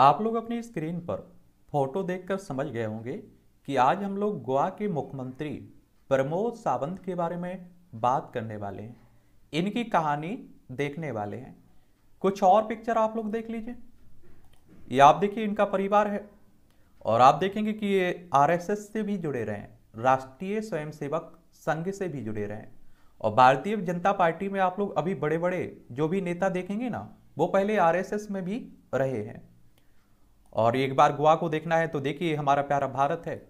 आप लोग अपनी स्क्रीन पर फोटो देखकर समझ गए होंगे कि आज हम लोग गोवा के मुख्यमंत्री प्रमोद सावंत के बारे में बात करने वाले हैं इनकी कहानी देखने वाले हैं कुछ और पिक्चर आप लोग देख लीजिए ये आप देखिए इनका परिवार है और आप देखेंगे कि ये आरएसएस से भी जुड़े रहे राष्ट्रीय स्वयंसेवक संघ से भी जुड़े रहे हैं और भारतीय जनता पार्टी में आप लोग अभी बड़े बड़े जो भी नेता देखेंगे ना वो पहले आरएसएस में भी रहे हैं और एक बार गोवा को देखना है तो देखिए हमारा प्यारा भारत है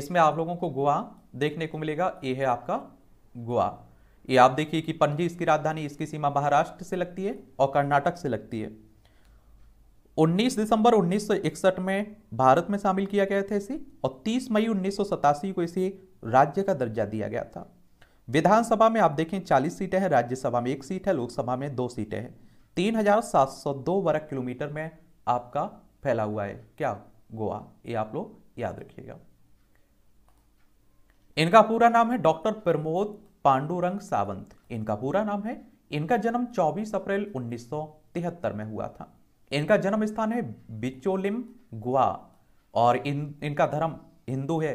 इसमें आप लोगों को गोवा देखने को मिलेगा ये है आपका गोवा ये आप देखिए कि पणजी इसकी राजधानी इसकी सीमा महाराष्ट्र से लगती है और कर्नाटक से लगती है 19 दिसंबर 1961 में भारत में शामिल किया गया था इसे और 30 मई उन्नीस को इसे राज्य का दर्जा दिया गया था विधानसभा में आप देखें 40 सीटें हैं राज्यसभा में एक सीट है लोकसभा में दो सीटें हैं तीन वर्ग किलोमीटर में आपका फैला हुआ है क्या गोवा ये आप लोग याद रखिएगा इनका पूरा नाम है डॉक्टर प्रमोद पांडुरंग सावंत इनका पूरा नाम है इनका जन्म 24 अप्रैल 1973 में हुआ था इनका जन्म स्थान है बिचोलिम गोवा और इन इनका धर्म हिंदू है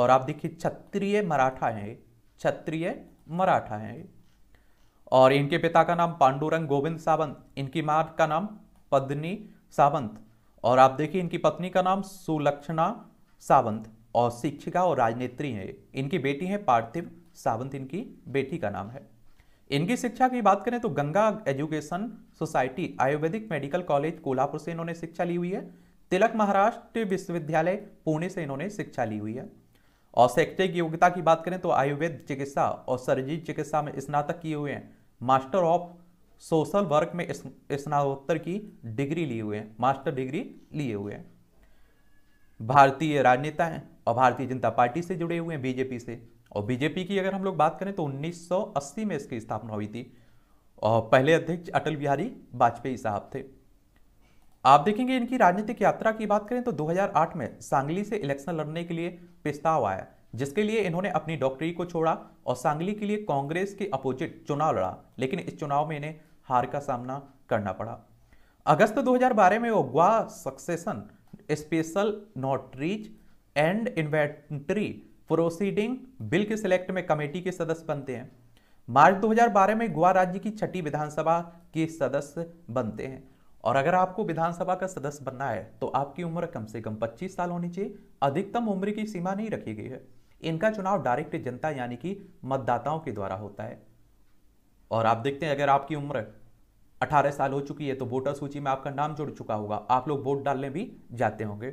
और आप देखिए क्षत्रिय मराठा है क्षत्रिय मराठा है और इनके पिता का नाम पांडुरंग गोविंद सावंत इनकी मां का नाम पद्नी सावंत और आप देखिए इनकी पत्नी का नाम सुलक्षणा सावंत और शिक्षिका और राजनेत्री हैं इनकी बेटी है पार्थिव सावंत इनकी बेटी का नाम है इनकी शिक्षा की बात करें तो Ganga education society ayurvedic medical college Kolhapur से इन्होंने शिक्षा ली हुई है तिलक महाराष्ट्र विश्वविद्यालय पुणे से इन्होंने शिक्षा ली हुई है और शैक्षणिक योग्यता की बात करें तो आयुर्वेद चिकित्सा और सर्जी चिकित्सा में स्नातक किए हुए हैं मास्टर ऑफ सोशल वर्क में स्नातोत्तर की डिग्री लिए हुए हैं मास्टर डिग्री लिए हुए हैं भारतीय राजनेता हैं और भारतीय जनता पार्टी से जुड़े हुए हैं बीजेपी से और बीजेपी की अगर हम लोग बात करें तो 1980 में इसकी स्थापना हुई थी और पहले अध्यक्ष अटल बिहारी वाजपेयी साहब थे आप देखेंगे इनकी राजनीतिक यात्रा की बात करें तो 2008 में सांगली से इलेक्शन लड़ने के लिए प्रस्ताव आया जिसके लिए इन्होंने अपनी डॉक्टरी को छोड़ा और सांगली के लिए कांग्रेस के अपोजिट चुनाव लड़ा लेकिन इस चुनाव में इन्हें हार का सामना करना पड़ा अगस्त 2012 में वो succession special notaries and inventory proceeding bill के सिलेक्ट में कमेटी के सदस्य बनते हैं मार्च 2012 में गोवा राज्य की छठी विधानसभा के सदस्य बनते हैं और अगर आपको विधानसभा का सदस्य बनना है तो आपकी उम्र कम से कम 25 साल होनी चाहिए अधिकतम उम्र की सीमा नहीं रखी गई है इनका चुनाव डायरेक्ट जनता यानी कि मतदाताओं के द्वारा होता है और आप देखते हैं अगर आपकी उम्र 18 साल हो चुकी है तो वोटर सूची में आपका नाम जुड़ चुका होगा आप लोग वोट डालने भी जाते होंगे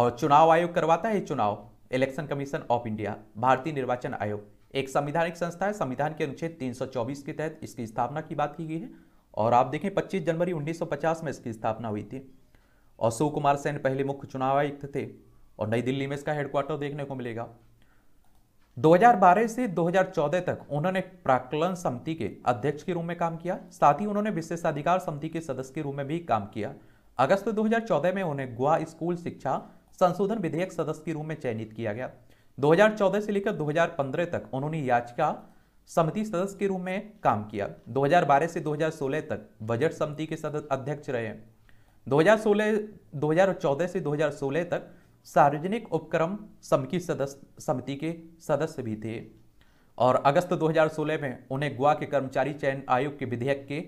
और चुनाव आयोग करवाता है चुनाव इलेक्शन कमीशन ऑफ इंडिया भारतीय निर्वाचन आयोग एक संविधानिक संस्था है संविधान के अनुच्छेद 324 के तहत इसकी स्थापना की बात की गई है और आप देखें 25 जनवरी 1950 में इसकी स्थापना हुई थी अशोक कुमार सेन पहले मुख्य चुनाव आयुक्त थे और नई दिल्ली में इसका हेडक्वार्टर देखने को मिलेगा 2012 से 2014 तक उन्होंने प्राकलन समिति के अध्यक्ष के रूप में काम किया साथ ही उन्होंने विशेषाधिकार समिति के सदस्य के रूप में भी काम किया अगस्त 2014 में उन्हें गोवा स्कूल शिक्षा संशोधन विधेयक सदस्य के रूप में चयनित किया गया 2014 से लेकर 2015 तक उन्होंने याचिका समिति सदस्य के रूप में काम किया दो से दो तक बजट समिति के सदस्य अध्यक्ष रहे दो हजार से दो तक सार्वजनिक उपक्रम समिति सदस्य समिति के सदस्य भी थे और अगस्त 2016 में उन्हें गोवा के कर्मचारी चयन आयोग के विधेयक के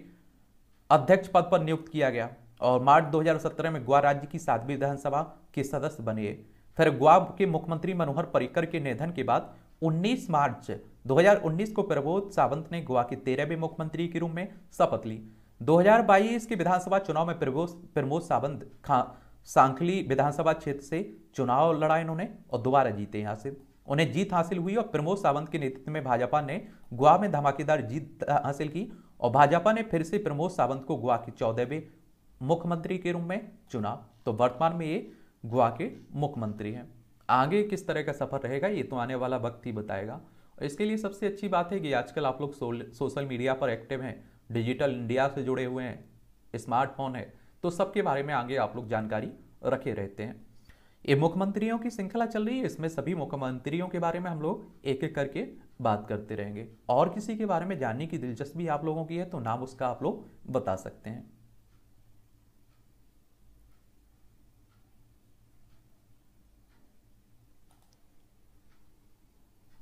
अध्यक्ष पद पर नियुक्त किया गया और मार्च 2017 में गोवा राज्य की सातवीं विधानसभा के सदस्य बने फिर गोवा के मुख्यमंत्री मनोहर पर्रिकर के निधन के बाद 19 मार्च 2019 को प्रबोध सावंत ने गोवा के तेरहवें मुख्यमंत्री के रूप में शपथ ली दो के विधानसभा चुनाव में प्रमोद सावंत खान सांखली विधानसभा क्षेत्र से चुनाव लड़ा इन्होंने और दोबारा जीते यहाँ से उन्हें जीत हासिल हुई और प्रमोद सावंत के नेतृत्व में भाजपा ने गोवा में धमाकेदार जीत हासिल की और भाजपा ने फिर से प्रमोद सावंत को गोवा के चौदहवें मुख्यमंत्री के रूप में चुना तो वर्तमान में ये गोवा के मुख्यमंत्री हैं आगे किस तरह का सफर रहेगा ये तो आने वाला वक्त ही बताएगा और इसके लिए सबसे अच्छी बात है कि आजकल आप लोग सोशल मीडिया पर एक्टिव हैं डिजिटल इंडिया से जुड़े हुए हैं स्मार्टफोन है तो सबके बारे में आगे आप लोग जानकारी रखे रहते हैं ये मुख्यमंत्रियों की श्रृंखला चल रही है इसमें सभी मुख्यमंत्रियों के बारे में हम लोग एक एक करके बात करते रहेंगे और किसी के बारे में जानने की दिलचस्पी आप लोगों की है तो नाम उसका आप लोग बता सकते हैं